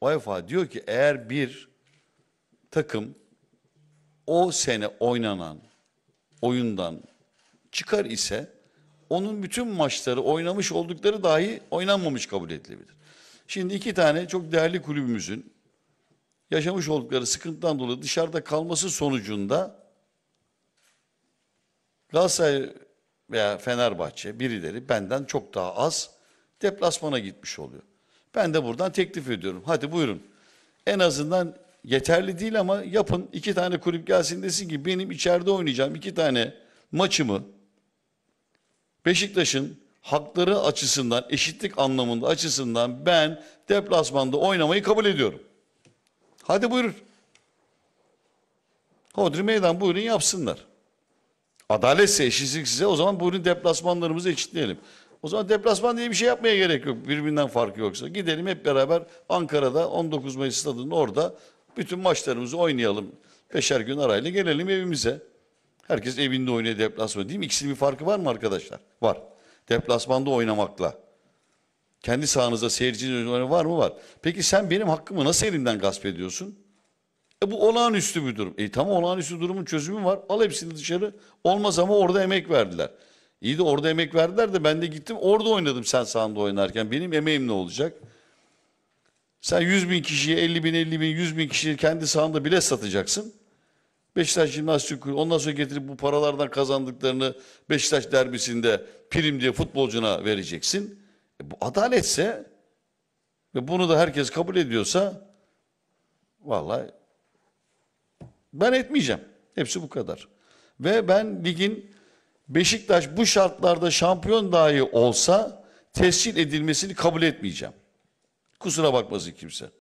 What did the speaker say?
UEFA diyor ki eğer bir takım o sene oynanan oyundan çıkar ise onun bütün maçları oynamış oldukları dahi oynanmamış kabul edilebilir. Şimdi iki tane çok değerli kulübümüzün yaşamış oldukları sıkıntıdan dolayı dışarıda kalması sonucunda Galatasaray veya Fenerbahçe birileri benden çok daha az deplasmana gitmiş oluyor. Ben de buradan teklif ediyorum. Hadi buyurun. En azından yeterli değil ama yapın. İki tane kulüp gelsin desin ki benim içeride oynayacağım iki tane maçımı Beşiktaş'ın hakları açısından, eşitlik anlamında açısından ben deplasmanda oynamayı kabul ediyorum. Hadi buyur. Hodri meydan buyurun yapsınlar. Adaletse eşitlik size o zaman buyurun deplasmanlarımızı eşitleyelim. O zaman deplasman diye bir şey yapmaya gerek yok. Birbirinden farkı yoksa. Gidelim hep beraber Ankara'da 19 Mayıs stadının orada bütün maçlarımızı oynayalım. Beşer gün arayla gelelim evimize. Herkes evinde oynuyor deplasman değil mi? İkisinin bir farkı var mı arkadaşlar? Var. Deplasmanda oynamakla. Kendi sahanızda seyircinin oynamak var mı? Var. Peki sen benim hakkımı nasıl elimden gasp ediyorsun? E bu olağanüstü bir durum. E tamam olağanüstü durumun çözümü var. Al hepsini dışarı. Olmaz ama orada emek verdiler. İyi de orada emek verdiler de ben de gittim orada oynadım sen sahanda oynarken. Benim emeğim ne olacak? Sen 100 bin kişiye 50 bin 50 bin 100 bin kişiyi kendi sahanda bile satacaksın. Beşiktaş Jimnastik Kulübü ondan sonra getirip bu paralardan kazandıklarını Beşiktaş derbisinde prim diye futbolcuna vereceksin. E bu adaletse ve bunu da herkes kabul ediyorsa vallahi ben etmeyeceğim. Hepsi bu kadar. Ve ben ligin Beşiktaş bu şartlarda şampiyon dahi olsa tescil edilmesini kabul etmeyeceğim. Kusura bakmasın kimse.